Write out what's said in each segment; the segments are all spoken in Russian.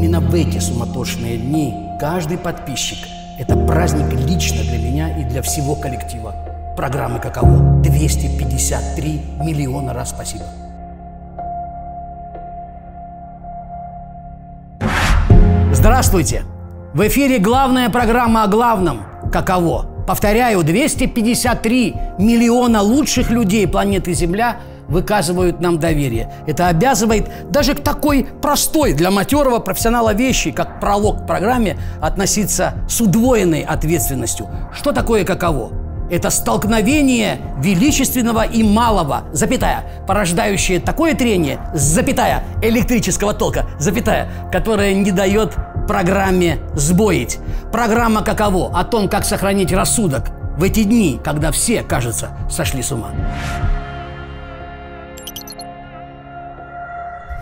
Именно в эти суматошные дни каждый подписчик – это праздник лично для меня и для всего коллектива. Программы каково? 253 миллиона раз спасибо. Здравствуйте! В эфире главная программа о главном «Каково?». Повторяю, 253 миллиона лучших людей планеты Земля выказывают нам доверие. Это обязывает даже к такой простой для матерого профессионала вещи, как пролог к программе, относиться с удвоенной ответственностью. Что такое каково? Это столкновение величественного и малого, запятая, порождающее такое трение, запятая, электрического толка, запятая, которое не дает программе сбоить. Программа каково? О том, как сохранить рассудок в эти дни, когда все, кажется, сошли с ума.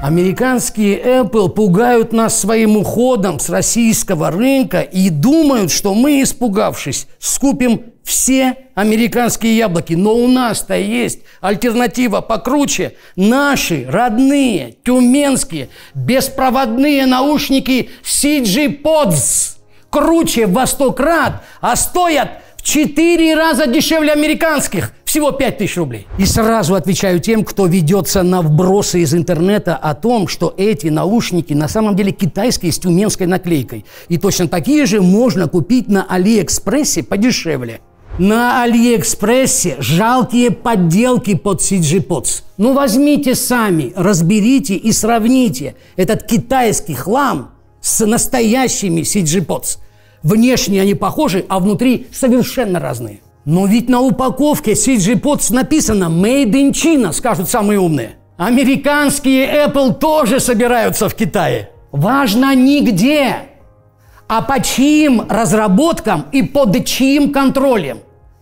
Американские Apple пугают нас своим уходом с российского рынка и думают, что мы, испугавшись, скупим все американские яблоки. Но у нас-то есть альтернатива покруче. Наши родные тюменские беспроводные наушники CG Pods круче во сто крат, а стоят в четыре раза дешевле американских. Всего 5 тысяч рублей. И сразу отвечаю тем, кто ведется на вбросы из интернета о том, что эти наушники на самом деле китайские с тюменской наклейкой. И точно такие же можно купить на Алиэкспрессе подешевле. На Алиэкспрессе жалкие подделки под CG Pods. Ну возьмите сами, разберите и сравните этот китайский хлам с настоящими CG Pods. Внешне они похожи, а внутри совершенно разные. Но ведь на упаковке CG Pods написано «Made in China», скажут самые умные. Американские Apple тоже собираются в Китае. Важно не где, а по чьим разработкам и под чьим контролем.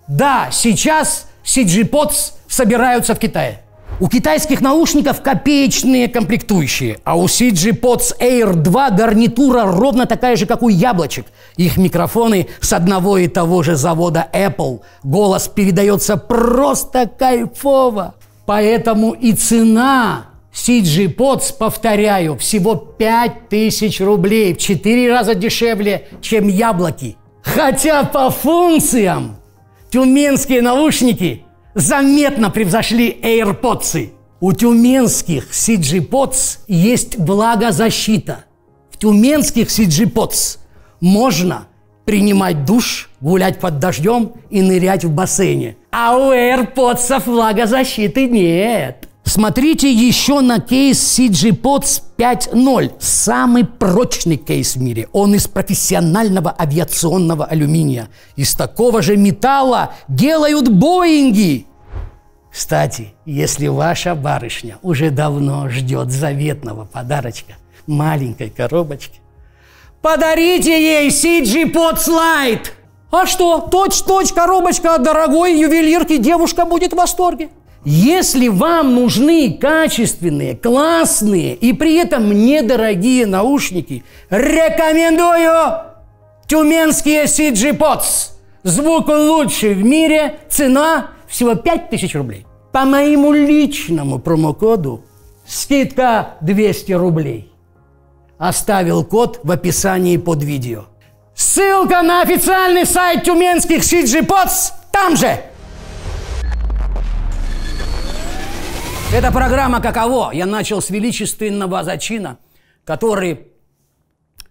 Да, сейчас CG Pods собираются в Китае. У китайских наушников копеечные комплектующие, а у CG Pods Air 2 гарнитура ровно такая же, как у яблочек. Их микрофоны с одного и того же завода Apple. Голос передается просто кайфово. Поэтому и цена CG Pods, повторяю, всего 5000 рублей, в 4 раза дешевле, чем яблоки. Хотя по функциям тюменские наушники – заметно превзошли AirPods. У тюменских CG Pods есть влагозащита. В тюменских CG Pods можно принимать душ, гулять под дождем и нырять в бассейне. А у AirPods влагозащиты нет. Смотрите еще на кейс CGPOTS 5.0. Самый прочный кейс в мире. Он из профессионального авиационного алюминия. Из такого же металла делают Боинги. Кстати, если ваша барышня уже давно ждет заветного подарочка, маленькой коробочки, подарите ей CGPOTS Lite. А что, точь-точь коробочка от дорогой ювелирки, девушка будет в восторге. Если вам нужны качественные, классные и при этом недорогие наушники, рекомендую тюменские CG Pods. Звук лучший в мире, цена всего 5000 рублей. По моему личному промокоду скидка 200 рублей. Оставил код в описании под видео. Ссылка на официальный сайт тюменских CG Pods там же! Эта программа «Каково?» Я начал с величественного зачина, который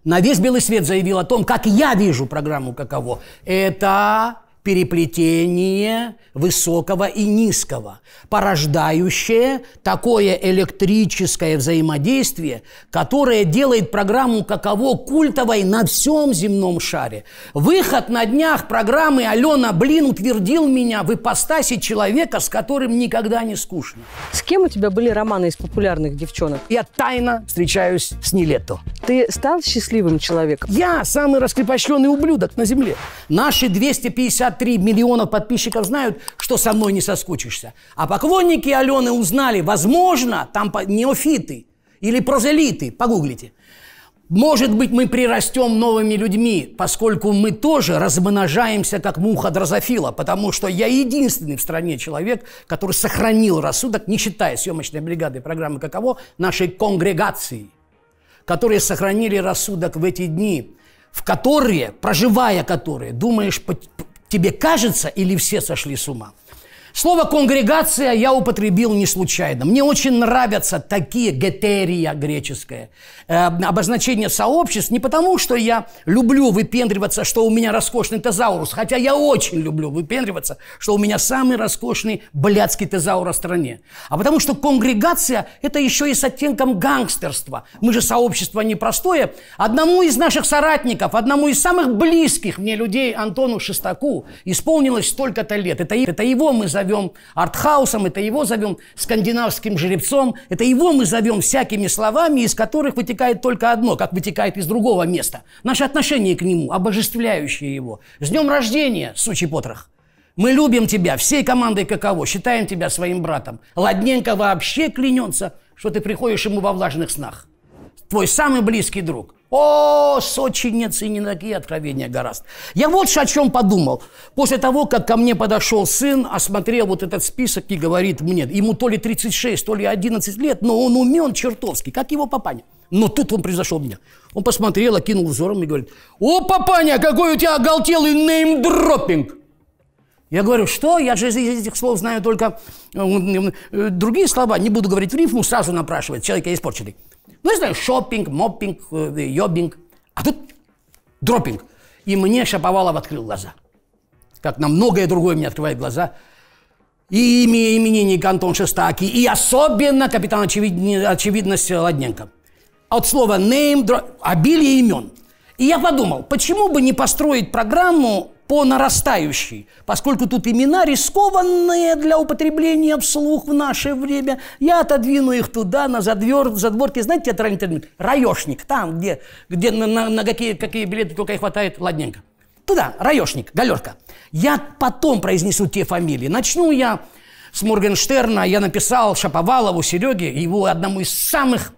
на весь белый свет заявил о том, как я вижу программу «Каково». Это переплетение высокого и низкого, порождающее такое электрическое взаимодействие, которое делает программу каково культовой на всем земном шаре. Выход на днях программы Алена Блин утвердил меня в ипостаси человека, с которым никогда не скучно. С кем у тебя были романы из популярных девчонок? Я тайно встречаюсь с Нилетто. Ты стал счастливым человеком? Я самый раскрепощенный ублюдок на земле. Наши 250 63 миллиона подписчиков знают, что со мной не соскучишься. А поклонники Алены узнали, возможно, там неофиты или прозелиты, погуглите. Может быть, мы прирастем новыми людьми, поскольку мы тоже размножаемся, как муха дрозофила, потому что я единственный в стране человек, который сохранил рассудок, не считая съемочной бригады программы «Каково», нашей конгрегации, которые сохранили рассудок в эти дни, в которые, проживая которые, думаешь Тебе кажется или все сошли с ума? Слово «конгрегация» я употребил не случайно. Мне очень нравятся такие гетерия греческое, э, обозначение сообществ, не потому, что я люблю выпендриваться, что у меня роскошный тезаурус, хотя я очень люблю выпендриваться, что у меня самый роскошный блядский тезаурус в стране, а потому что конгрегация – это еще и с оттенком гангстерства. Мы же сообщество непростое. Одному из наших соратников, одному из самых близких мне людей, Антону Шестаку, исполнилось столько-то лет. Это, это его мы за зовем, артхаусом, это его зовем, скандинавским жеребцом, это его мы зовем всякими словами, из которых вытекает только одно, как вытекает из другого места. Наше отношение к нему, обожествляющее его. С днем рождения, сучий потрох! Мы любим тебя всей командой каково, считаем тебя своим братом. Ладненько вообще клянется, что ты приходишь ему во влажных снах. Твой самый близкий друг – о, сочинец и не такие откровения гораздо. Я вот о чем подумал. После того, как ко мне подошел сын, осмотрел вот этот список и говорит мне, ему то ли 36, то ли 11 лет, но он умен чертовски, как его папаня. Но тут он превзошел меня. Он посмотрел, окинул взором и говорит, «О, папаня, какой у тебя оголтелый неймдропинг!» Я говорю, что? Я же из этих слов знаю только э, э, другие слова. Не буду говорить в рифму, сразу напрашивает. Человек я испорченный. Ну, я знаю, шопинг, моппинг, э, йобинг. А тут дропинг. И мне Шаповалов открыл глаза. Как на многое другое мне открывает глаза. И имя именинник Антон Шестаки, и особенно капитан очевидно, очевидность Ладненко. А От слова name, дро... обилие а имен. И я подумал, почему бы не построить программу по нарастающей, поскольку тут имена рискованные для употребления вслух в наше время. Я отодвину их туда, на задвор задворки. Знаете, театральный термин? Раешник, там, где, где на, на, на какие, какие билеты только и хватает, ладненько. Туда, раешник, галерка. Я потом произнесу те фамилии. Начну я с Моргенштерна. Я написал Шаповалову, Сереге, его одному из самых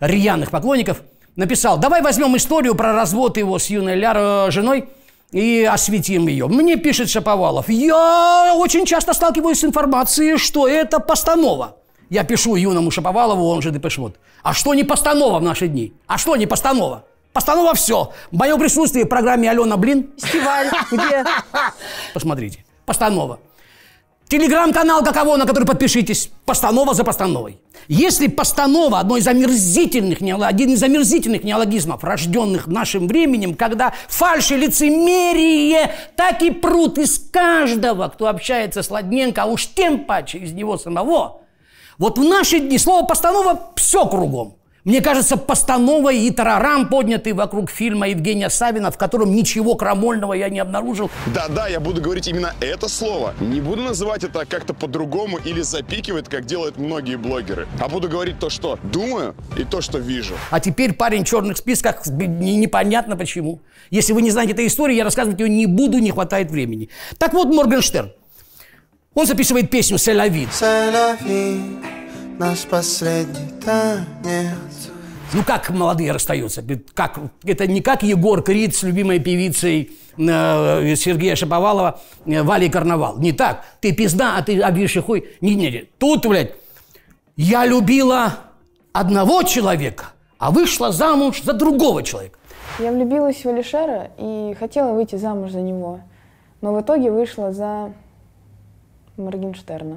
рьяных поклонников, написал, давай возьмем историю про развод его с юной Ляр женой и осветим ее. Мне пишет Шаповалов, я очень часто сталкиваюсь с информацией, что это постанова. Я пишу юному Шаповалову, он же Депешмут. А что не постанова в наши дни? А что не постанова? Постанова все. Мое присутствие в программе Алена Блин. Фестиваль, где? Посмотрите. Постанова. Телеграм-канал каково, на который подпишитесь. Постанова за постановой. Если постанова одно из омерзительных, один из омерзительных неологизмов, рожденных нашим временем, когда фальши и лицемерие так и прут из каждого, кто общается с Ладненко, а уж тем паче из него самого. Вот в наши дни слово «постанова» все кругом. Мне кажется, постановой и тарарам, поднятый вокруг фильма Евгения Савина, в котором ничего крамольного я не обнаружил. Да-да, я буду говорить именно это слово. Не буду называть это как-то по-другому или запикивать, как делают многие блогеры. А буду говорить то, что думаю и то, что вижу. А теперь парень в черных списках, непонятно почему. Если вы не знаете этой истории, я рассказывать ее не буду, не хватает времени. Так вот, Моргенштерн. Он записывает песню «Сель-Ави» наш последний танец. Ну как молодые расстаются? Как? Это не как Егор Крид с любимой певицей э, Сергея Шаповалова э, Вали Карнавал. Не так. Ты пизда, а ты обвишь хуй. Не, не, не. Тут, блядь, я любила одного человека, а вышла замуж за другого человека. Я влюбилась в Алишера и хотела выйти замуж за него. Но в итоге вышла за Моргенштерна.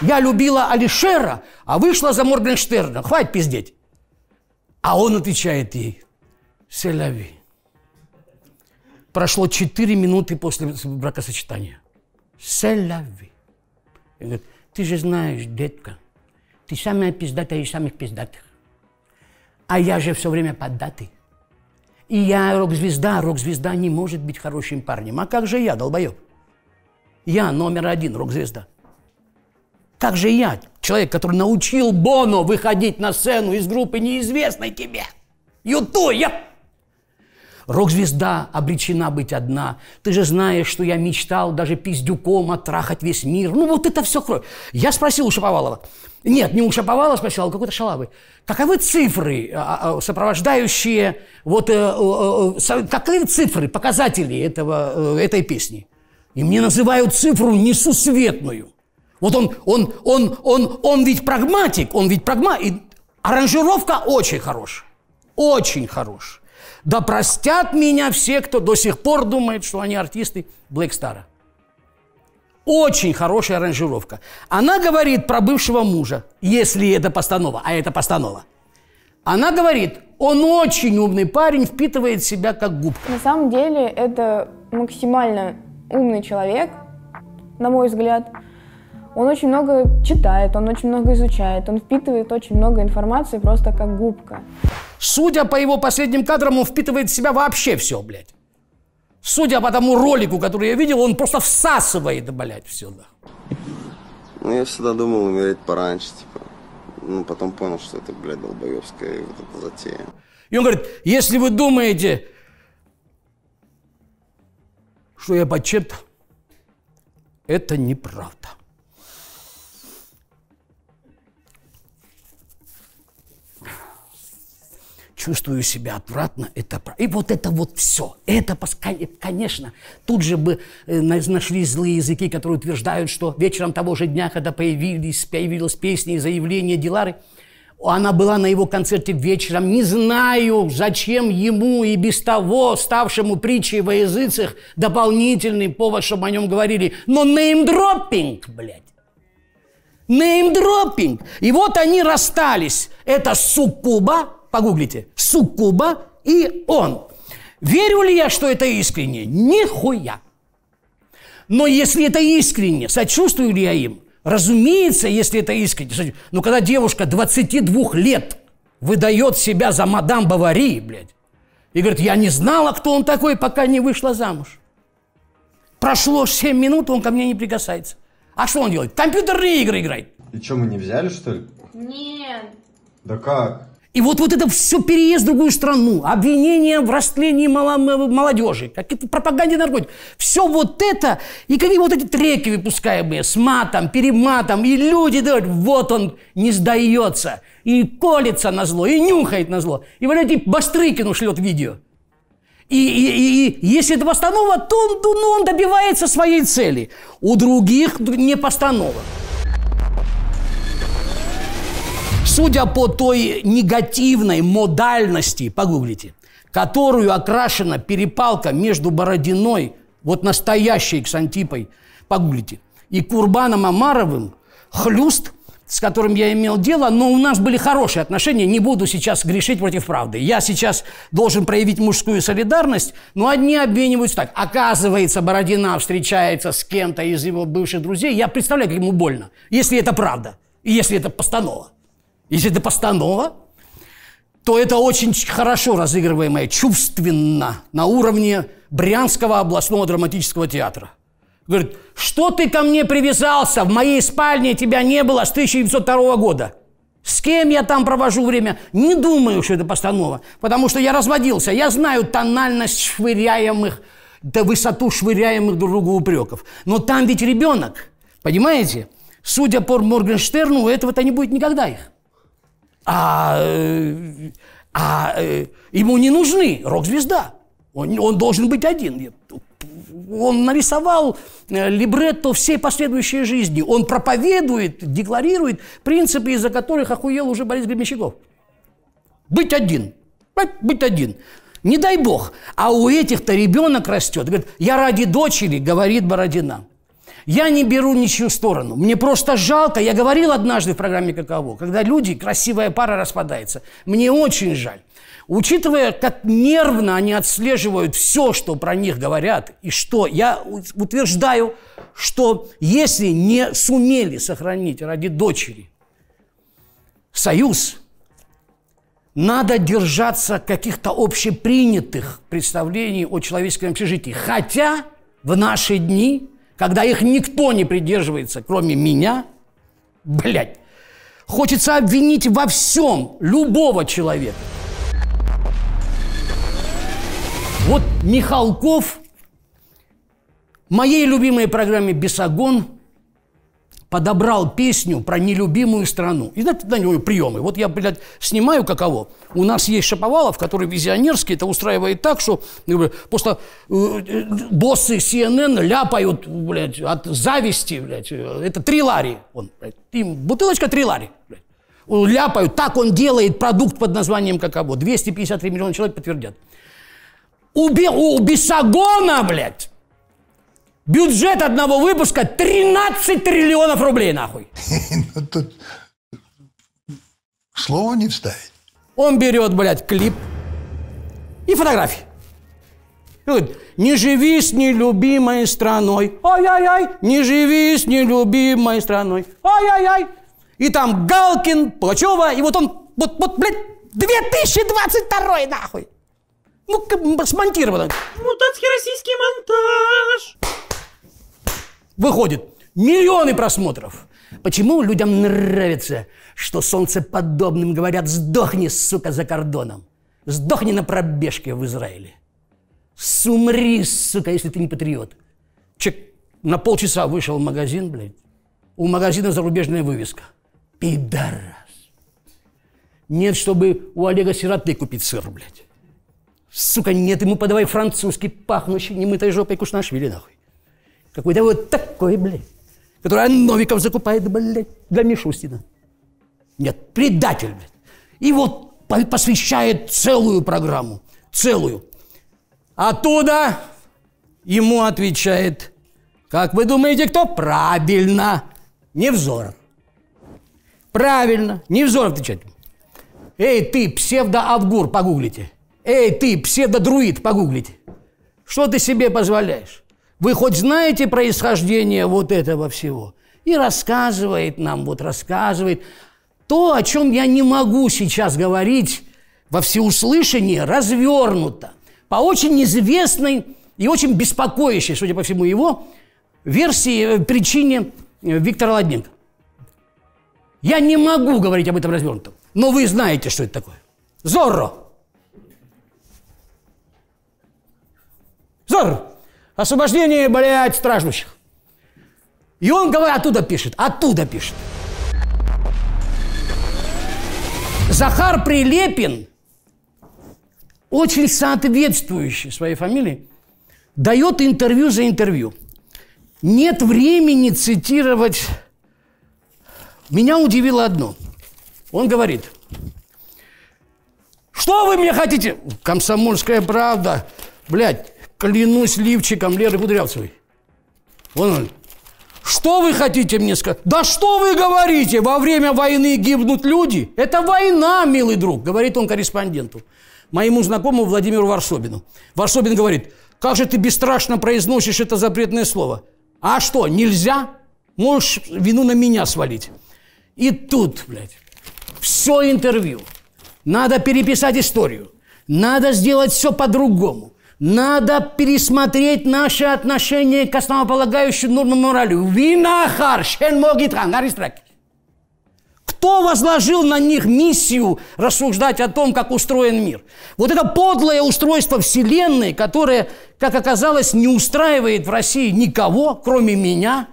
Я любила Алишера, а вышла за Моргенштерна. Хватит пиздеть. А он отвечает ей, «Селяви». Прошло 4 минуты после бракосочетания. «Селяви». И говорит, ты же знаешь, детка, ты самая пиздатая из самых пиздатых. А я же все время поддатый. И я рок-звезда, а рок-звезда не может быть хорошим парнем. А как же я, долбоеб? Я номер один рок-звезда. Так же я, человек, который научил Боно выходить на сцену из группы неизвестной тебе. Юту, я... Рок-звезда обречена быть одна. Ты же знаешь, что я мечтал даже пиздюком оттрахать весь мир. Ну, вот это все кровь. Я спросил у Шаповалова. Нет, не у Шаповалова спросил, а у какой-то шалавы. Каковы цифры, а, а, а, сопровождающие... Вот, э, каковы цифры, показатели этого, э, этой песни? И мне называют цифру несусветную. Вот он, он, он, он, он ведь прагматик, он ведь прагматик. Аранжировка очень хорошая, очень хорошая. Да простят меня все, кто до сих пор думает, что они артисты Блэк Стара. Очень хорошая аранжировка. Она говорит про бывшего мужа, если это постанова, а это постанова. Она говорит, он очень умный парень, впитывает себя как губка. На самом деле это максимально умный человек, на мой взгляд. Он очень много читает, он очень много изучает, он впитывает очень много информации просто как губка. Судя по его последним кадрам, он впитывает в себя вообще все, блядь. Судя по тому ролику, который я видел, он просто всасывает, блядь, все, да. Ну, я всегда думал умереть пораньше, типа. Ну, потом понял, что это, блядь, долбоебская вот эта затея. И он говорит, если вы думаете, что я почет, это неправда. чувствую себя отвратно, это И вот это вот все. Это, конечно, тут же бы э, нашли злые языки, которые утверждают, что вечером того же дня, когда появились, появилась песня и заявление Дилары, она была на его концерте вечером. Не знаю, зачем ему и без того, ставшему притчей во языцах, дополнительный повод, чтобы о нем говорили. Но неймдропинг, блядь. Неймдропинг. И вот они расстались. Это суккуба, Погуглите. Суккуба и он. Верю ли я, что это искренне? Нихуя. Но если это искренне, сочувствую ли я им? Разумеется, если это искренне. Но ну когда девушка 22 лет выдает себя за мадам Бавари, блядь, и говорит, я не знала, кто он такой, пока не вышла замуж. Прошло 7 минут, он ко мне не прикасается. А что он делает? Компьютерные игры играет. И что, мы не взяли, что ли? Нет. Да как? И вот, вот это все переезд в другую страну, обвинения в растлении молодежи, какие-то пропаганде наркотиков. Все вот это, и какие вот эти треки выпускаемые с матом, перематом, и люди говорят, вот он не сдается, и колется на зло, и нюхает на зло. И вот эти Бастрыкину шлет видео. И, и, и, и если это постанова, то он, ну, он добивается своей цели. У других не постанова. Судя по той негативной модальности, погуглите, которую окрашена перепалка между Бородиной, вот настоящей Ксантипой, погуглите, и Курбаном Амаровым, хлюст, с которым я имел дело, но у нас были хорошие отношения, не буду сейчас грешить против правды. Я сейчас должен проявить мужскую солидарность, но одни обвиниваются так. Оказывается, Бородина встречается с кем-то из его бывших друзей. Я представляю, как ему больно, если это правда, и если это постанова. Если это постанова, то это очень хорошо разыгрываемое, чувственно, на уровне Брянского областного драматического театра. Говорит, что ты ко мне привязался? В моей спальне тебя не было с 1902 года. С кем я там провожу время? Не думаю, что это постанова, потому что я разводился. Я знаю тональность швыряемых, да высоту швыряемых друг другу упреков. Но там ведь ребенок, понимаете? Судя по Моргенштерну, этого-то не будет никогда их а, э, а э, ему не нужны рок-звезда. Он, он должен быть один. Он нарисовал э, либретто всей последующей жизни. Он проповедует, декларирует принципы, из-за которых охуел уже Борис Гребенщиков. Быть один. Быть один. Не дай бог. А у этих-то ребенок растет. Говорит, я ради дочери, говорит Бородина. Я не беру ничью сторону. Мне просто жалко. Я говорил однажды в программе «Каково», когда люди, красивая пара распадается. Мне очень жаль. Учитывая, как нервно они отслеживают все, что про них говорят, и что я утверждаю, что если не сумели сохранить ради дочери союз, надо держаться каких-то общепринятых представлений о человеческом общежитии. Хотя в наши дни когда их никто не придерживается, кроме меня, блядь, хочется обвинить во всем любого человека. Вот Михалков в моей любимой программе «Бесогон» подобрал песню про нелюбимую страну. И знаете, на него приемы. Вот я, блядь, снимаю каково. У нас есть Шаповалов, который визионерский это устраивает так, что ну, просто э, э, боссы CNN ляпают, блядь, от зависти, блядь. Это три лари. Он, блядь, им бутылочка три лари, блядь. ляпают. Так он делает продукт под названием каково. 253 миллиона человек подтвердят. У, Бе, у Бесогона, блядь, Бюджет одного выпуска 13 триллионов рублей, нахуй. Ну тут слово не вставить. Он берет, блядь, клип и фотографии. И говорит, не живи с нелюбимой страной. Ой-ой-ой, не живи с нелюбимой страной. Ой-ой-ой. И там Галкин, Пугачева, и вот он, вот, вот, блядь, 2022 нахуй. Ну, смонтировано. Мутацкий российский монтаж выходит миллионы просмотров. Почему людям нравится, что солнце подобным говорят «сдохни, сука, за кордоном», «сдохни на пробежке в Израиле», «сумри, сука, если ты не патриот». Чек на полчаса вышел в магазин, блядь, у магазина зарубежная вывеска. Пидарас. Нет, чтобы у Олега Сироты купить сыр, блядь. Сука, нет, ему подавай французский, пахнущий немытой жопой Кушнашвили, нахуй. Какой-то вот такой, блядь, который Новиков закупает, блядь, для Мишустина. Нет, предатель, блядь. И вот посвящает целую программу, целую. Оттуда ему отвечает, как вы думаете, кто? Правильно, Невзоров. Правильно, Невзоров отвечает. Эй, ты, псевдоавгур, погуглите. Эй, ты, псевдодруид, погуглите. Что ты себе позволяешь? вы хоть знаете происхождение вот этого всего? И рассказывает нам, вот рассказывает то, о чем я не могу сейчас говорить во всеуслышание, развернуто, по очень известной и очень беспокоящей, судя по всему, его версии, э, причине э, Виктора Ладненко. Я не могу говорить об этом развернуто, но вы знаете, что это такое. Зорро! Зорро! Освобождение, блядь, страждущих. И он говорит, оттуда пишет, оттуда пишет. Захар Прилепин, очень соответствующий своей фамилии, дает интервью за интервью. Нет времени цитировать. Меня удивило одно. Он говорит, что вы мне хотите? Комсомольская правда. Блядь, Клянусь лифчиком Леры Кудрявцевой. Вон он. Что вы хотите мне сказать? Да что вы говорите? Во время войны гибнут люди. Это война, милый друг, говорит он корреспонденту. Моему знакомому Владимиру Варсобину. Варсобин говорит, как же ты бесстрашно произносишь это запретное слово. А что, нельзя? Можешь вину на меня свалить. И тут, блядь, все интервью. Надо переписать историю. Надо сделать все по-другому. Надо пересмотреть наше отношение к основополагающим нормам морали. Винахар, шен могитран, кто возложил на них миссию рассуждать о том, как устроен мир? Вот это подлое устройство Вселенной, которое, как оказалось, не устраивает в России никого, кроме меня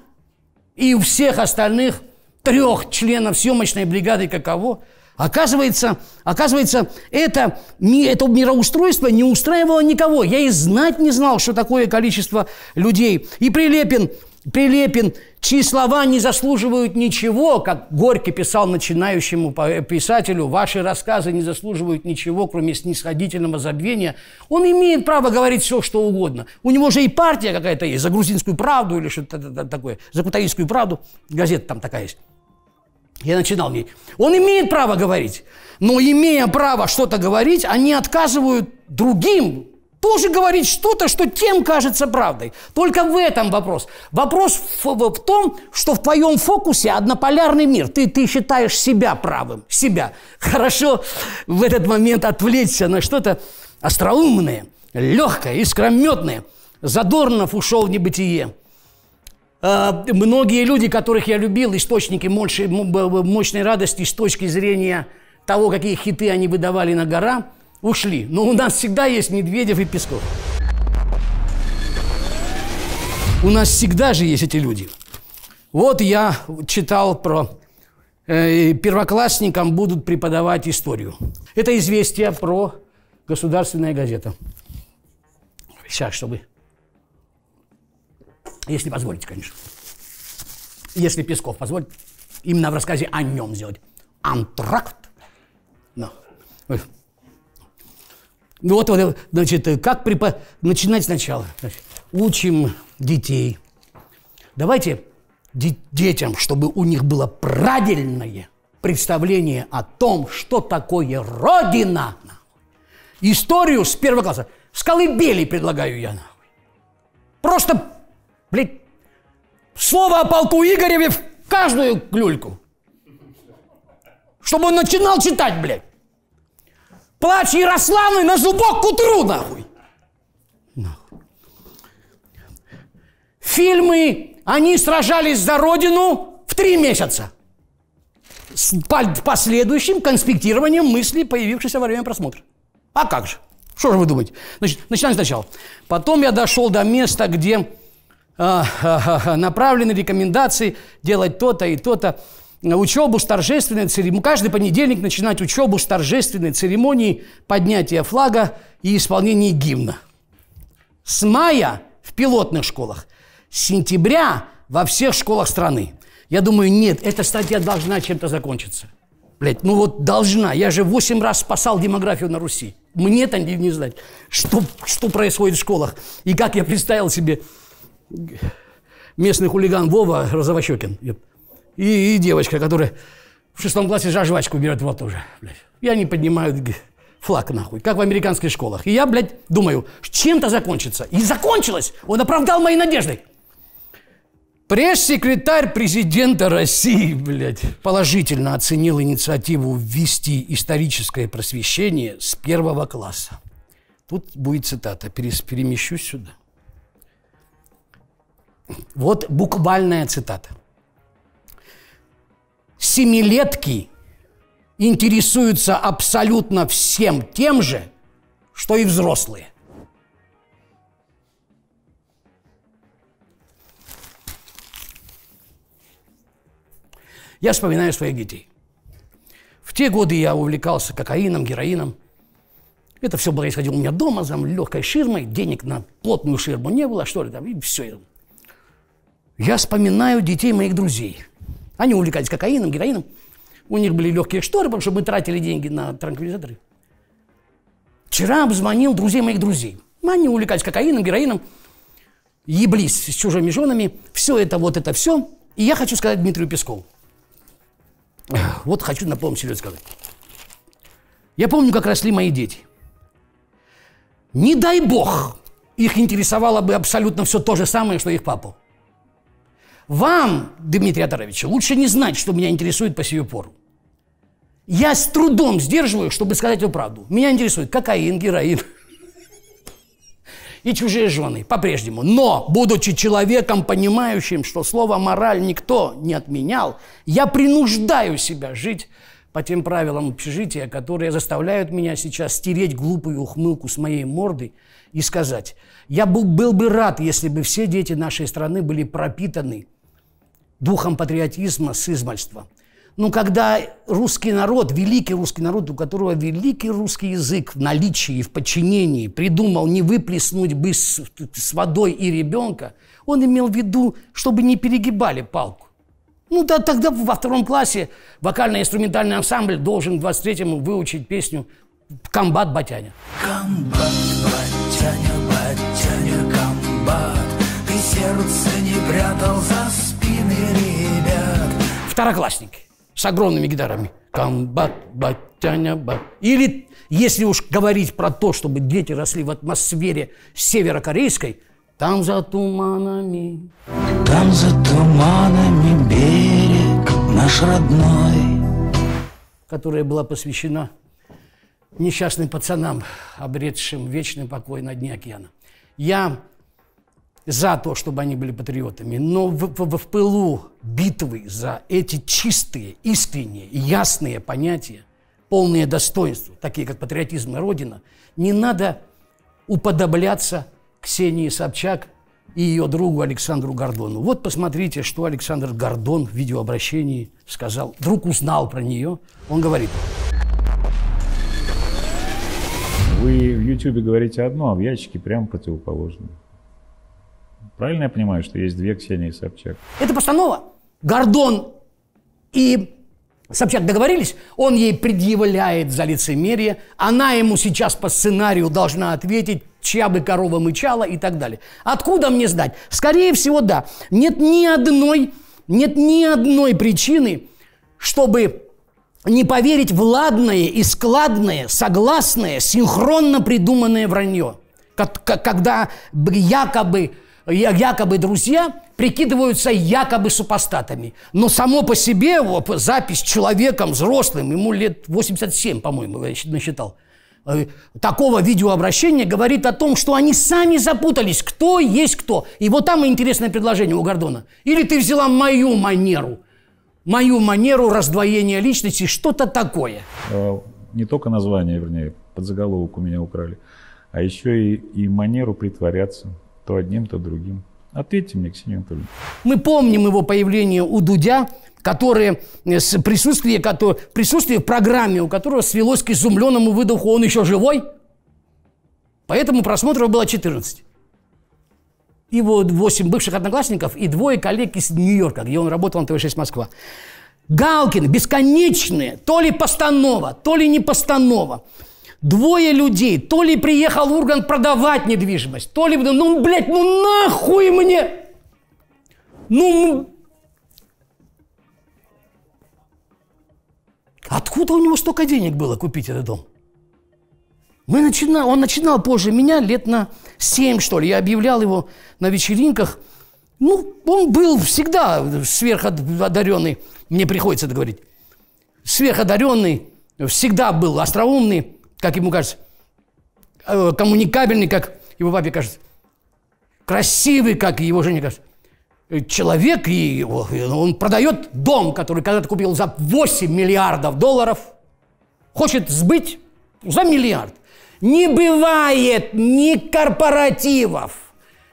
и всех остальных трех членов съемочной бригады каково – Оказывается, оказывается это, это мироустройство не устраивало никого. Я и знать не знал, что такое количество людей. И Прилепин, Прилепин, чьи слова не заслуживают ничего, как Горький писал начинающему писателю, ваши рассказы не заслуживают ничего, кроме снисходительного забвения. Он имеет право говорить все, что угодно. У него же и партия какая-то есть, за грузинскую правду или что-то такое, за кутаистскую правду, газета там такая есть. Я начинал мне. Он имеет право говорить, но имея право что-то говорить, они отказывают другим тоже говорить что-то, что тем кажется правдой. Только в этом вопрос. Вопрос в, в, том, что в твоем фокусе однополярный мир. Ты, ты считаешь себя правым, себя. Хорошо в этот момент отвлечься на что-то остроумное, легкое, искрометное. Задорнов ушел в небытие – а, многие люди, которых я любил, источники мощной, мощной радости с точки зрения того, какие хиты они выдавали на гора, ушли. Но у нас всегда есть Медведев и Песков. У нас всегда же есть эти люди. Вот я читал про э, первоклассникам будут преподавать историю. Это известие про государственная газета. Сейчас, чтобы если позволите, конечно. Если Песков позволит именно в рассказе о нем сделать. Антракт. Но. Ну вот, вот, значит, как препо... начинать сначала. Значит, учим детей. Давайте де- детям, чтобы у них было правильное представление о том, что такое Родина. Историю с первого класса. С колыбели предлагаю я. Просто Блин, слово о полку Игореве в каждую люльку. Чтобы он начинал читать, блядь. Плач Ярославны на зубок к утру, нахуй. нахуй. Фильмы, они сражались за родину в три месяца. С последующим конспектированием мыслей, появившихся во время просмотра. А как же? Что же вы думаете? Значит, начинаем сначала. Потом я дошел до места, где а, а, а, направлены рекомендации делать то-то и то-то. Учебу с торжественной церемонией. Каждый понедельник начинать учебу с торжественной церемонии поднятия флага и исполнения гимна. С мая в пилотных школах, с сентября во всех школах страны. Я думаю, нет, эта статья должна чем-то закончиться. Блять, ну вот должна. Я же восемь раз спасал демографию на Руси. Мне-то не, не знать, что, что происходит в школах и как я представил себе местный хулиган Вова Розовощекин. И, и девочка, которая в шестом классе за жвачку берет вот тоже, блядь. я не поднимаю флаг нахуй, как в американских школах. И я, блядь, думаю, чем-то закончится. И закончилось! Он оправдал мои надежды. Пресс-секретарь президента России, блядь, положительно оценил инициативу ввести историческое просвещение с первого класса. Тут будет цитата, перемещусь сюда. Вот буквальная цитата. «Семилетки интересуются абсолютно всем тем же, что и взрослые». Я вспоминаю своих детей. В те годы я увлекался кокаином, героином. Это все происходило у меня дома, там легкой ширмой, денег на плотную ширму не было, что ли там, и все я вспоминаю детей моих друзей. Они увлекались кокаином, героином. У них были легкие шторы, потому что мы тратили деньги на транквилизаторы. Вчера обзвонил друзей моих друзей. Они увлекались кокаином, героином, еблись с чужими женами. Все это, вот это все. И я хочу сказать Дмитрию Пескову. Вот хочу на полном серьезе сказать. Я помню, как росли мои дети. Не дай бог, их интересовало бы абсолютно все то же самое, что их папу. Вам, Дмитрий Атарович, лучше не знать, что меня интересует по сию пору. Я с трудом сдерживаю, чтобы сказать вам правду. Меня интересует кокаин, героин и чужие жены по-прежнему. Но, будучи человеком, понимающим, что слово «мораль» никто не отменял, я принуждаю себя жить по тем правилам общежития, которые заставляют меня сейчас стереть глупую ухмылку с моей морды и сказать, я был, был бы рад, если бы все дети нашей страны были пропитаны – духом патриотизма, с сызмальства. Ну, когда русский народ, великий русский народ, у которого великий русский язык в наличии и в подчинении, придумал не выплеснуть бы с, с водой и ребенка, он имел в виду, чтобы не перегибали палку. Ну да, тогда во втором классе вокально-инструментальный ансамбль должен в 23-м выучить песню «Комбат Батяня». Комбат Батяня, Батяня, комбат, ты сердце не прятал за второклассники с огромными гитарами. Комбат, батяня, бат. Или, если уж говорить про то, чтобы дети росли в атмосфере северокорейской, там за туманами. Там за туманами берег наш родной. Которая была посвящена несчастным пацанам, обретшим вечный покой на дне океана. Я за то, чтобы они были патриотами, но в, в, в пылу битвы за эти чистые, искренние ясные понятия, полные достоинства, такие как патриотизм и Родина, не надо уподобляться Ксении Собчак и ее другу Александру Гордону. Вот посмотрите, что Александр Гордон в видеообращении сказал. Друг узнал про нее. Он говорит. Вы в Ютубе говорите одно, а в ящике прям противоположное. Правильно я понимаю, что есть две Ксении Собчак? Это постанова. Гордон и Собчак договорились, он ей предъявляет за лицемерие, она ему сейчас по сценарию должна ответить, чья бы корова мычала и так далее. Откуда мне знать? Скорее всего, да. Нет ни одной, нет ни одной причины, чтобы не поверить в ладное и складное, согласное, синхронно придуманное вранье. Когда якобы якобы друзья прикидываются якобы супостатами. Но само по себе вот, запись человеком взрослым, ему лет 87, по-моему, я насчитал, э, такого видеообращения говорит о том, что они сами запутались, кто есть кто. И вот там интересное предложение у Гордона. Или ты взяла мою манеру, мою манеру раздвоения личности, что-то такое. Э, не только название, вернее, подзаголовок у меня украли, а еще и, и манеру притворяться – то одним, то другим. Ответьте мне, Ксения Анатольевна. Мы помним его появление у Дудя, которые, э, присутствие, которое, присутствие в программе, у которого свелось к изумленному выдоху «Он еще живой?» Поэтому просмотров было 14. И вот 8 бывших одноклассников и двое коллег из Нью-Йорка, где он работал на ТВ-6 «Москва». Галкин, бесконечные, то ли постанова, то ли не постанова. Двое людей. То ли приехал в Ургант продавать недвижимость, то ли... Ну, блядь, ну нахуй мне! Ну... Откуда у него столько денег было купить этот дом? Мы начинал, Он начинал позже меня, лет на 7, что ли. Я объявлял его на вечеринках. Ну, он был всегда сверходаренный. Мне приходится это говорить. Сверходаренный, всегда был остроумный как ему кажется, э, коммуникабельный, как его папе кажется, красивый, как его жене кажется, э, человек, и ну, он продает дом, который когда-то купил за 8 миллиардов долларов, хочет сбыть за миллиард. Не бывает ни корпоративов,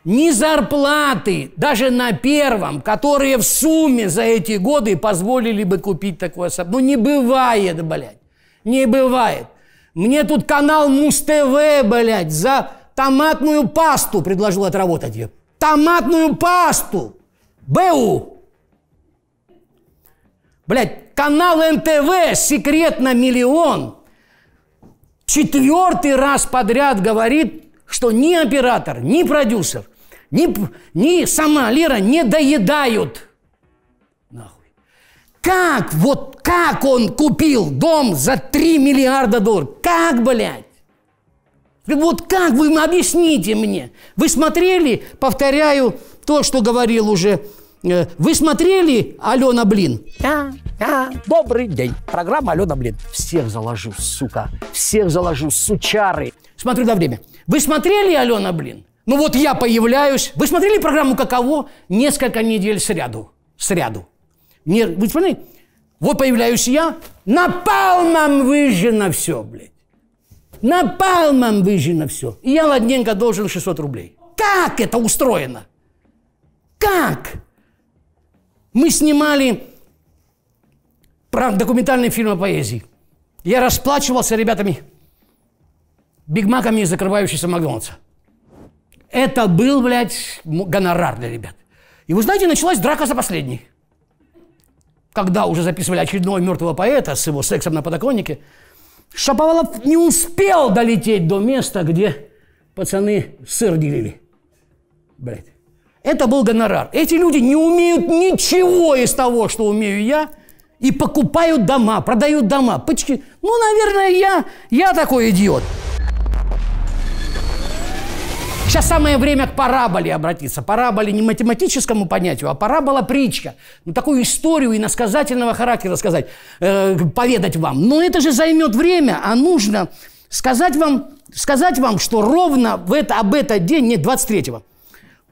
ни зарплаты, даже на первом, которые в сумме за эти годы позволили бы купить такой особняк. Ну, не бывает, блядь, не бывает. Мне тут канал Муз-ТВ, блядь, за томатную пасту предложил отработать ее. Томатную пасту! БУ! Блядь, канал НТВ секрет на миллион. Четвертый раз подряд говорит, что ни оператор, ни продюсер, ни, ни сама Лера не доедают – как, вот как он купил дом за 3 миллиарда долларов? Как, блядь? Вот как вы объясните мне? Вы смотрели, повторяю то, что говорил уже э, вы смотрели Алена Блин? Да, да. Добрый день. Программа Алена Блин. Всех заложу, сука. Всех заложу, сучары. Смотрю на время. Вы смотрели Алена Блин? Ну вот я появляюсь. Вы смотрели программу «Каково» несколько недель сряду? Сряду. Нет, вы смотрите, вот появляюсь я, напалмом выжжено все, блядь. Напалмом выжжено все. И я ладненько должен 600 рублей. Как это устроено? Как? Мы снимали документальный фильм о поэзии. Я расплачивался ребятами бигмаками из закрывающейся Макдональдса. Это был, блядь, гонорар для ребят. И вы знаете, началась драка за последний когда уже записывали очередного мертвого поэта с его сексом на подоконнике, Шаповалов не успел долететь до места, где пацаны сыр делили. Блять, Это был гонорар. Эти люди не умеют ничего из того, что умею я, и покупают дома, продают дома. Почти, ну, наверное, я, я такой идиот сейчас самое время к параболе обратиться. Параболе не математическому понятию, а парабола притча. Ну, такую историю и иносказательного характера сказать, э, поведать вам. Но это же займет время, а нужно сказать вам, сказать вам что ровно в это, об этот день, нет, 23-го.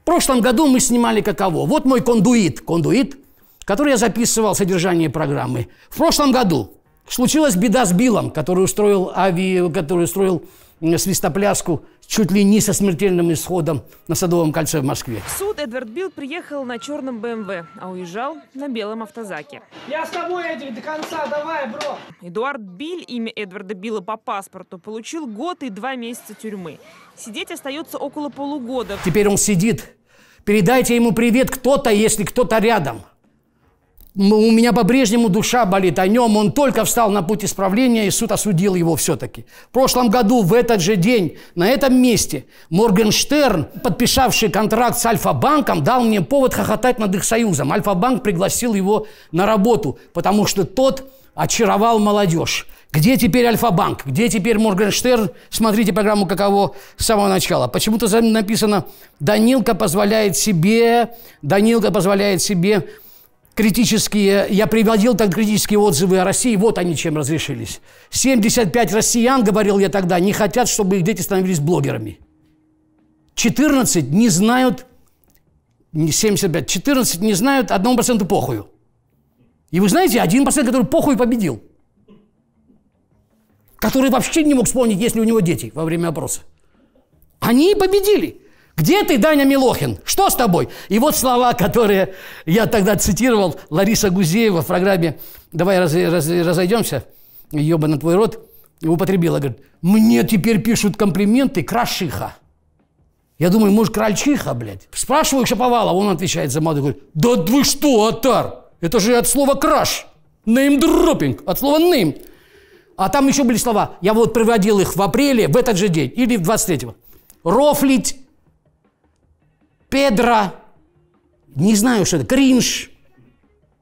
В прошлом году мы снимали каково. Вот мой кондуит, кондуит, который я записывал содержание программы. В прошлом году случилась беда с Биллом, который устроил, ави, который устроил свистопляску чуть ли не со смертельным исходом на Садовом кольце в Москве. В суд Эдвард Билл приехал на черном БМВ, а уезжал на белом автозаке. Я с тобой, Эдвард, до конца, давай, бро! Эдуард Билл, имя Эдварда Билла по паспорту, получил год и два месяца тюрьмы. Сидеть остается около полугода. Теперь он сидит. Передайте ему привет кто-то, если кто-то рядом у меня по-прежнему душа болит о нем, он только встал на путь исправления, и суд осудил его все-таки. В прошлом году, в этот же день, на этом месте, Моргенштерн, подписавший контракт с Альфа-банком, дал мне повод хохотать над их союзом. Альфа-банк пригласил его на работу, потому что тот очаровал молодежь. Где теперь Альфа-банк? Где теперь Моргенштерн? Смотрите программу «Каково» с самого начала. Почему-то написано «Данилка позволяет себе...» «Данилка позволяет себе...» критические, я приводил там критические отзывы о России, вот они чем разрешились. 75 россиян, говорил я тогда, не хотят, чтобы их дети становились блогерами. 14 не знают, не 75, 14 не знают 1% похую. И вы знаете, один процент, который похуй победил, который вообще не мог вспомнить, есть ли у него дети во время опроса. Они победили. Где ты, Даня Милохин? Что с тобой? И вот слова, которые я тогда цитировал Лариса Гузеева в программе «Давай раз, раз, разойдемся», «Еба на твой рот», и употребила. Говорит, мне теперь пишут комплименты крашиха. Я думаю, может, крольчиха, блядь. Спрашиваю Шаповала, он отвечает за моду. Говорит, да вы что, атар? Это же от слова краш. Неймдропинг. От слова нейм. А там еще были слова. Я вот приводил их в апреле, в этот же день. Или в 23-го. Рофлить педра, не знаю, что это, кринж,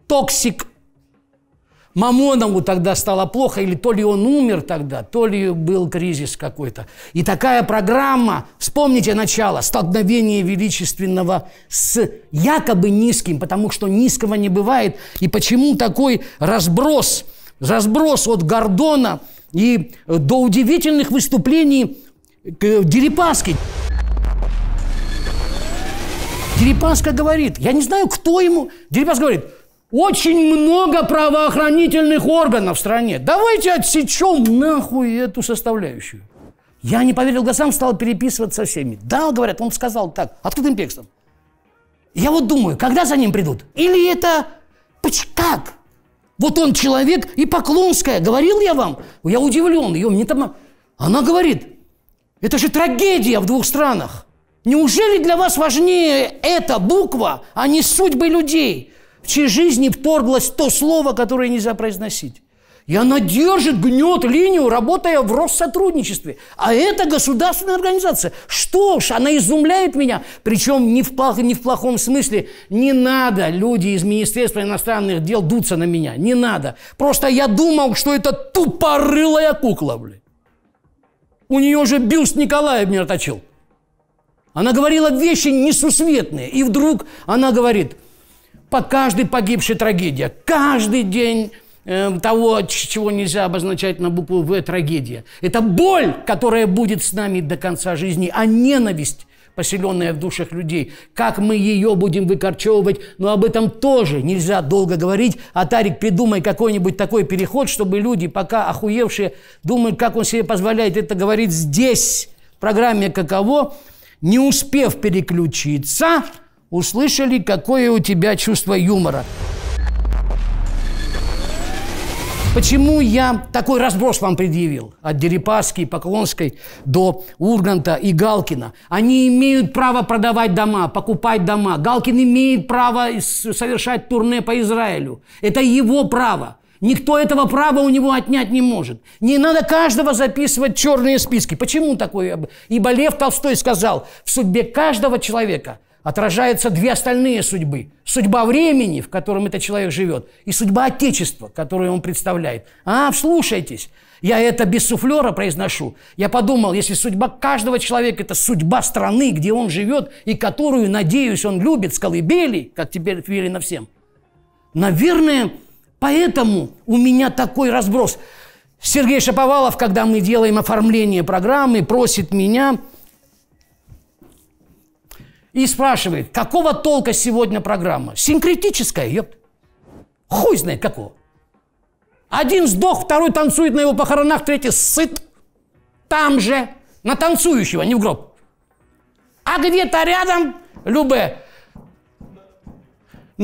токсик. Мамонову тогда стало плохо, или то ли он умер тогда, то ли был кризис какой-то. И такая программа, вспомните начало, столкновение величественного с якобы низким, потому что низкого не бывает. И почему такой разброс, разброс от Гордона и э, до удивительных выступлений э, Дерипаски. Дерипаска говорит, я не знаю, кто ему... Дерипаска говорит, очень много правоохранительных органов в стране. Давайте отсечем нахуй эту составляющую. Я не поверил глазам, стал переписываться со всеми. Да, говорят, он сказал так, открытым текстом. Я вот думаю, когда за ним придут? Или это... Как? Вот он человек и Поклонская. Говорил я вам? Я удивлен. Ее мне там... Она говорит, это же трагедия в двух странах. Неужели для вас важнее эта буква, а не судьбы людей, в чьей жизни вторглось то слово, которое нельзя произносить? И она держит, гнет линию, работая в Россотрудничестве. А это государственная организация. Что ж, она изумляет меня. Причем не в, плох, не в плохом смысле. Не надо, люди из Министерства иностранных дел, дуться на меня. Не надо. Просто я думал, что это тупорылая кукла, блин. У нее же бюст Николая не оточил. Она говорила вещи несусветные. И вдруг она говорит, под каждой погибшей трагедия, каждый день э, того, чего нельзя обозначать на букву «В» – трагедия. Это боль, которая будет с нами до конца жизни, а ненависть, поселенная в душах людей. Как мы ее будем выкорчевывать, но об этом тоже нельзя долго говорить. А Тарик, придумай какой-нибудь такой переход, чтобы люди, пока охуевшие, думают, как он себе позволяет это говорить здесь, в программе «Каково», не успев переключиться, услышали, какое у тебя чувство юмора. Почему я такой разброс вам предъявил? От Дерипаски, Поклонской до Урганта и Галкина. Они имеют право продавать дома, покупать дома. Галкин имеет право совершать турне по Израилю. Это его право. Никто этого права у него отнять не может. Не надо каждого записывать черные списки. Почему такое? Ибо Лев Толстой сказал, в судьбе каждого человека отражаются две остальные судьбы. Судьба времени, в котором этот человек живет, и судьба Отечества, которое он представляет. А, вслушайтесь, я это без суфлера произношу. Я подумал, если судьба каждого человека – это судьба страны, где он живет, и которую, надеюсь, он любит с колыбели, как теперь велено всем, наверное, Поэтому у меня такой разброс. Сергей Шаповалов, когда мы делаем оформление программы, просит меня и спрашивает, какого толка сегодня программа? Синкретическая, ёпт. Хуй знает какого. Один сдох, второй танцует на его похоронах, третий сыт. Там же, на танцующего, не в гроб. А где-то рядом, Любе,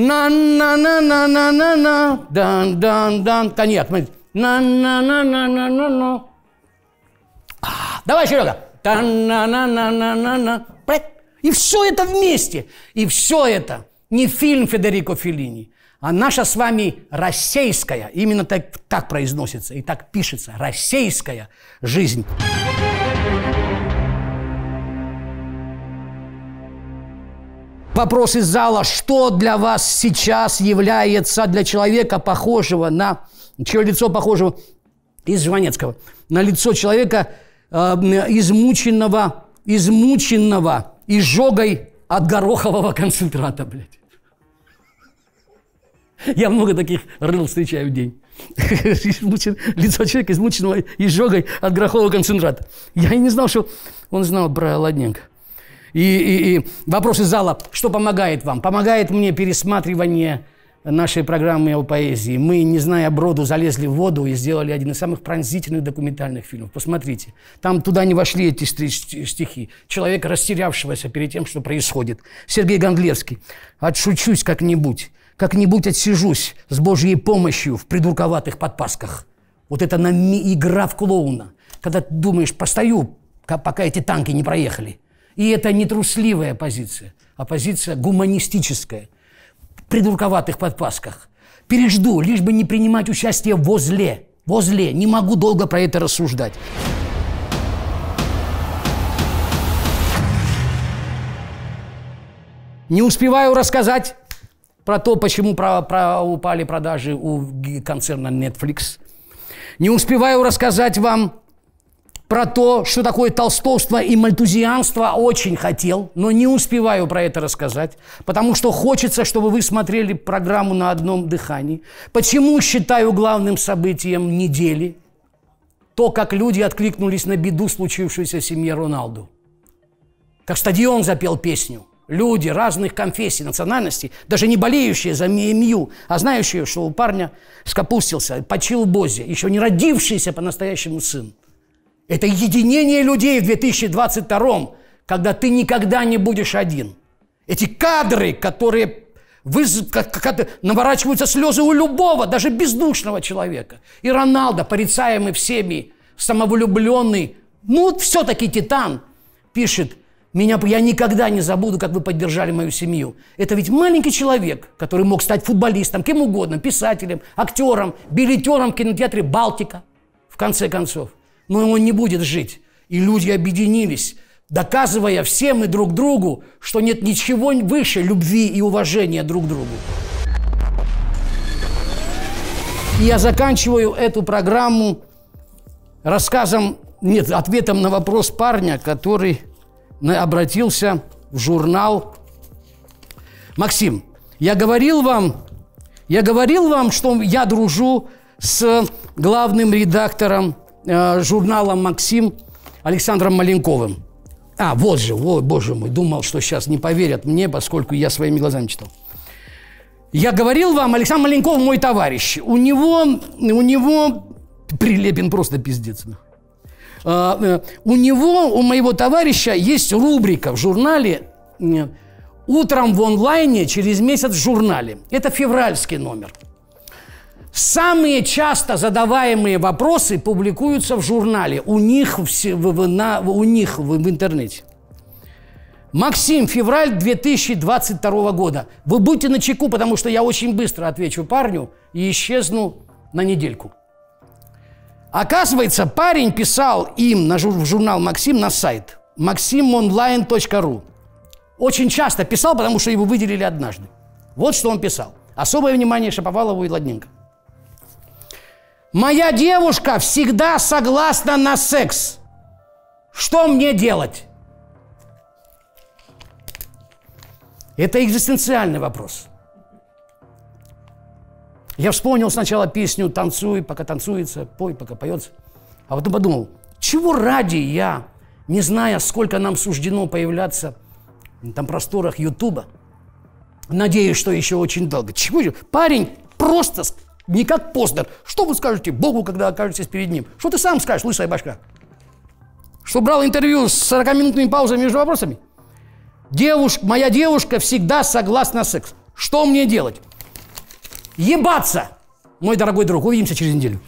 на-на-на-на-на-на-на. Дан-дан-дан. Коньяк. На-на-на-на-на-на-на. А, давай, Серега. Та-на-на-на-на-на-на. И все это вместе. И все это не фильм Федерико Феллини, а наша с вами российская, именно так, так произносится и так пишется, российская жизнь. вопрос из зала, что для вас сейчас является для человека похожего на, чье лицо похожего из Жванецкого, на лицо человека э, измученного, измученного изжогой от горохового концентрата, блядь. Я много таких рыл встречаю в день. Измучен, лицо человека, измученного и изжогой от горохового концентрата. Я и не знал, что он знал про Ладненко. И, и, и вопрос зала, что помогает вам? Помогает мне пересматривание нашей программы о поэзии. Мы, не зная броду, залезли в воду и сделали один из самых пронзительных документальных фильмов. Посмотрите, там туда не вошли эти стихи. Человек, растерявшегося перед тем, что происходит. Сергей Гондлевский. «Отшучусь как-нибудь, как-нибудь отсижусь с Божьей помощью в придурковатых подпасках». Вот это игра в клоуна. Когда ты думаешь, постою, пока эти танки не проехали – и это не трусливая позиция, а позиция гуманистическая, при дурковатых подпасках. Пережду, лишь бы не принимать участие возле. Возле. Не могу долго про это рассуждать. Не успеваю рассказать про то, почему про, про упали продажи у концерна Netflix. Не успеваю рассказать вам про то, что такое толстовство и мальтузианство, очень хотел, но не успеваю про это рассказать, потому что хочется, чтобы вы смотрели программу на одном дыхании. Почему считаю главным событием недели то, как люди откликнулись на беду, случившуюся в семье Роналду? Как стадион запел песню. Люди разных конфессий, национальностей, даже не болеющие за МЮ, а знающие, что у парня скопустился, почил Бозе, еще не родившийся по-настоящему сын – это единение людей в 2022, когда ты никогда не будешь один. Эти кадры, которые как выз... наворачиваются слезы у любого, даже бездушного человека. И Роналдо, порицаемый всеми, самовлюбленный, ну вот все-таки титан, пишет, меня, я никогда не забуду, как вы поддержали мою семью. Это ведь маленький человек, который мог стать футболистом, кем угодно, писателем, актером, билетером в кинотеатре «Балтика», в конце концов но он не будет жить. И люди объединились, доказывая всем и друг другу, что нет ничего выше любви и уважения друг к другу. И я заканчиваю эту программу рассказом, нет, ответом на вопрос парня, который обратился в журнал «Максим, я говорил вам, я говорил вам, что я дружу с главным редактором э, журнала «Максим» Александром Маленковым. А, вот же, о, боже мой, думал, что сейчас не поверят мне, поскольку я своими глазами читал. Я говорил вам, Александр Маленков мой товарищ. У него, у него Прилепин просто пиздец. А, э, у него, у моего товарища есть рубрика в журнале э, «Утром в онлайне, через месяц в журнале». Это февральский номер – Самые часто задаваемые вопросы публикуются в журнале, у них в, в, на, у них в, в интернете. Максим, февраль 2022 года. Вы будьте на чеку, потому что я очень быстро отвечу парню и исчезну на недельку. Оказывается, парень писал им на жур, в журнал «Максим» на сайт maximonline.ru. Очень часто писал, потому что его выделили однажды. Вот что он писал. Особое внимание Шаповалову и Ладненко. Моя девушка всегда согласна на секс. Что мне делать? Это экзистенциальный вопрос. Я вспомнил сначала песню «Танцуй, пока танцуется, пой, пока поется». А потом подумал, чего ради я, не зная, сколько нам суждено появляться на там просторах Ютуба, надеюсь, что еще очень долго. Чего? Парень просто не как Познер. Что вы скажете Богу, когда окажетесь перед Ним? Что ты сам скажешь, лысая башка? Что брал интервью с 40-минутными паузами между вопросами? Девушка, Моя девушка всегда согласна секс. Что мне делать? Ебаться! Мой дорогой друг, увидимся через неделю.